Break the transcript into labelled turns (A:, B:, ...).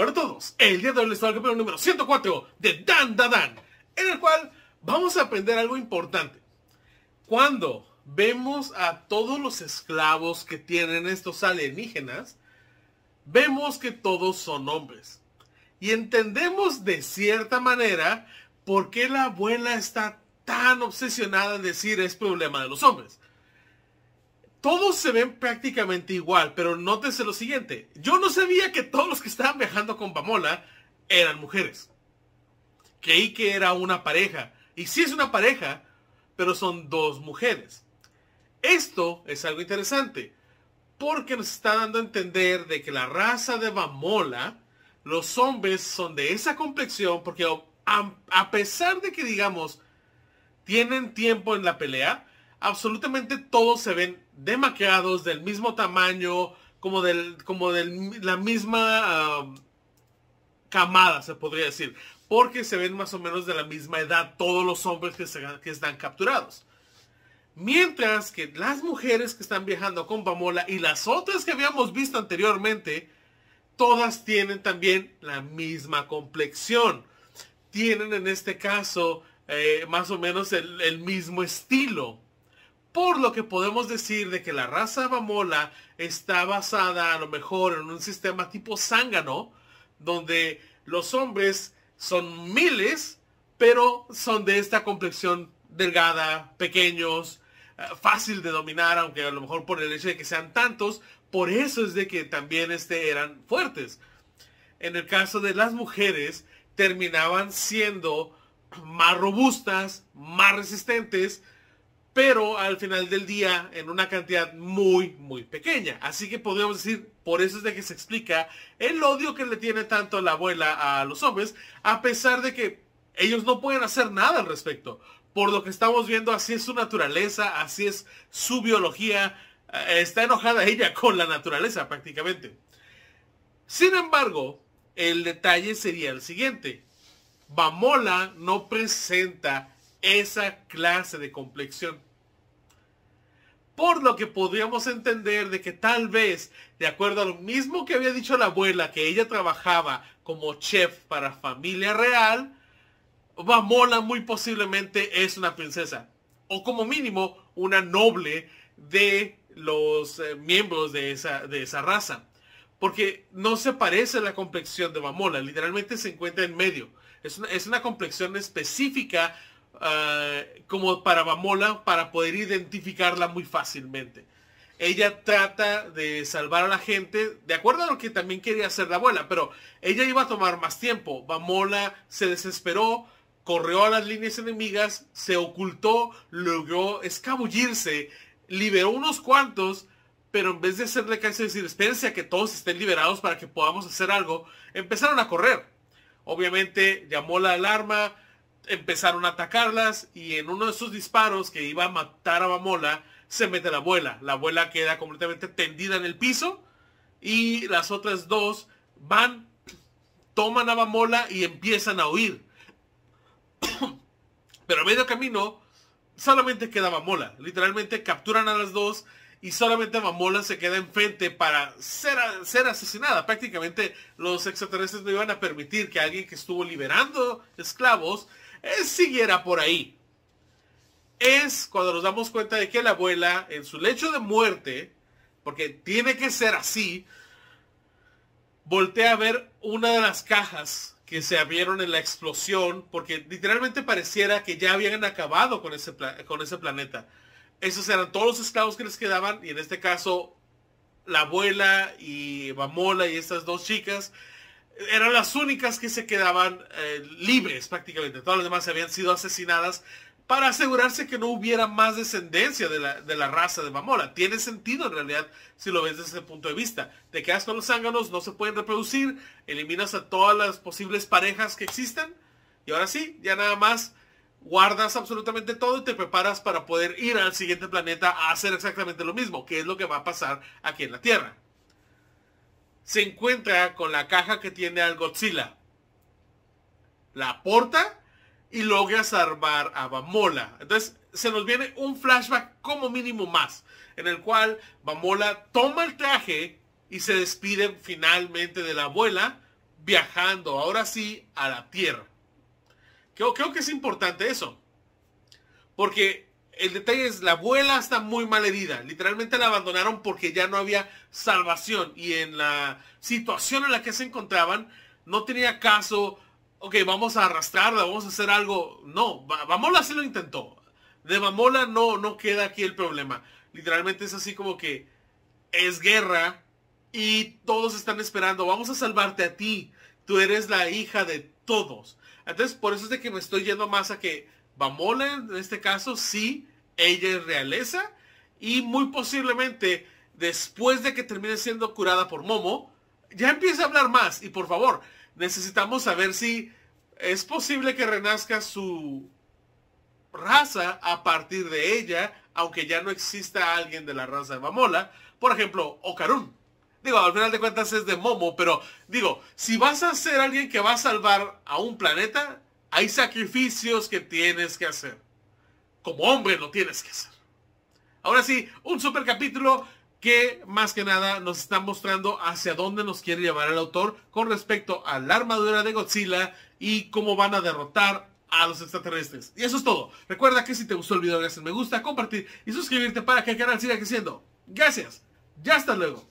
A: Para todos, el día de hoy les el capítulo número 104 de Dan Da Dan, en el cual vamos a aprender algo importante. Cuando vemos a todos los esclavos que tienen estos alienígenas, vemos que todos son hombres. Y entendemos de cierta manera por qué la abuela está tan obsesionada en decir es problema de los hombres todos se ven prácticamente igual, pero nótese lo siguiente. Yo no sabía que todos los que estaban viajando con Bamola eran mujeres. Creí que era una pareja. Y sí es una pareja, pero son dos mujeres. Esto es algo interesante, porque nos está dando a entender de que la raza de Bamola, los hombres son de esa complexión, porque a, a pesar de que, digamos, tienen tiempo en la pelea, absolutamente todos se ven Demaqueados del mismo tamaño, como de como la misma camada, se podría decir. Porque se ven más o menos de la misma edad todos los hombres que, que están capturados. Mientras que las mujeres que están viajando con Pamola y las otras que habíamos visto anteriormente, todas tienen también la misma complexión. Tienen en este caso eh, más o menos el, el mismo estilo. Por lo que podemos decir de que la raza Bamola está basada a lo mejor en un sistema tipo zángano, donde los hombres son miles, pero son de esta complexión delgada, pequeños, eh, fácil de dominar, aunque a lo mejor por el hecho de que sean tantos, por eso es de que también este, eran fuertes. En el caso de las mujeres, terminaban siendo más robustas, más resistentes, pero al final del día en una cantidad muy, muy pequeña. Así que podríamos decir, por eso es de que se explica el odio que le tiene tanto la abuela a los hombres, a pesar de que ellos no pueden hacer nada al respecto. Por lo que estamos viendo, así es su naturaleza, así es su biología. Eh, está enojada ella con la naturaleza prácticamente. Sin embargo, el detalle sería el siguiente. Bamola no presenta esa clase de complexión. Por lo que podríamos entender de que tal vez, de acuerdo a lo mismo que había dicho la abuela, que ella trabajaba como chef para familia real, Bamola muy posiblemente es una princesa. O como mínimo, una noble de los eh, miembros de esa, de esa raza. Porque no se parece a la complexión de Bamola literalmente se encuentra en medio. Es es una complexión específica eh, como para Bamola para poder identificarla muy fácilmente. Ella trata de salvar a la gente, de acuerdo a lo que también quería hacer la abuela, pero ella iba a tomar más tiempo. Bamola se desesperó, corrió a las líneas enemigas, se ocultó, logró escabullirse, liberó unos cuantos, pero en vez de hacerle caso y decir, espérense a que todos estén liberados para que podamos hacer algo, empezaron a correr. Obviamente llamó la alarma, empezaron a atacarlas y en uno de sus disparos que iba a matar a Mamola, se mete la abuela. La abuela queda completamente tendida en el piso y las otras dos van, toman a Mamola y empiezan a huir. Pero a medio camino solamente queda Mamola. Literalmente capturan a las dos y solamente Mamola se queda enfrente para ser, ser asesinada. Prácticamente los extraterrestres no iban a permitir que alguien que estuvo liberando esclavos él siguiera por ahí. Es cuando nos damos cuenta de que la abuela, en su lecho de muerte, porque tiene que ser así, voltea a ver una de las cajas que se abrieron en la explosión, porque literalmente pareciera que ya habían acabado con ese, con ese planeta. Esos eran todos los esclavos que les quedaban, y en este caso, la abuela y Bamola y estas dos chicas eran las únicas que se quedaban eh, libres prácticamente. Todas las demás habían sido asesinadas para asegurarse que no hubiera más descendencia de la, de la, raza de Mamola. Tiene sentido en realidad si lo ves desde ese punto de vista. Te quedas con los zánganos, no se pueden reproducir, eliminas a todas las posibles parejas que existen y ahora sí, ya nada más guardas absolutamente todo y te preparas para poder ir al siguiente planeta a hacer exactamente lo mismo, que es lo que va a pasar aquí en la Tierra se encuentra con la caja que tiene al Godzilla. La aporta y logra salvar a Bamola. Entonces se nos viene un flashback como mínimo más, en el cual Bamola toma el traje y se despide finalmente de la abuela, viajando ahora sí a la Tierra. creo que es importante eso, porque el detalle es, la abuela está muy mal herida. Literalmente la abandonaron porque ya no había salvación. Y en la situación en la que se encontraban, no tenía caso, ok, vamos a arrastrarla, vamos a hacer algo. No, Mamola sí lo intentó. De Mamola no, no queda aquí el problema. Literalmente es así como que es guerra y todos están esperando, vamos a salvarte a ti. Tú eres la hija de todos. Entonces, por eso es de que me estoy yendo más a que Bamola en este caso sí ella es realeza y muy posiblemente después de que termine siendo curada por Momo, ya empieza a hablar más. Y por favor, necesitamos saber si es posible que renazca su raza a partir de ella, aunque ya no exista alguien de la raza de Mamola. Por ejemplo, Okarun. Digo, al final de cuentas es de Momo, pero digo, si vas a ser alguien que va a salvar a un planeta, hay sacrificios que tienes que hacer como hombre lo tienes que hacer. Ahora sí, un super capítulo que más que nada nos está mostrando hacia dónde nos quiere llevar el autor con respecto a la armadura de Godzilla y cómo van a derrotar a los extraterrestres. Y eso es todo. Recuerda que si te gustó el video, gracias, me gusta, compartir y suscribirte para que el canal siga creciendo. Gracias. Ya hasta luego.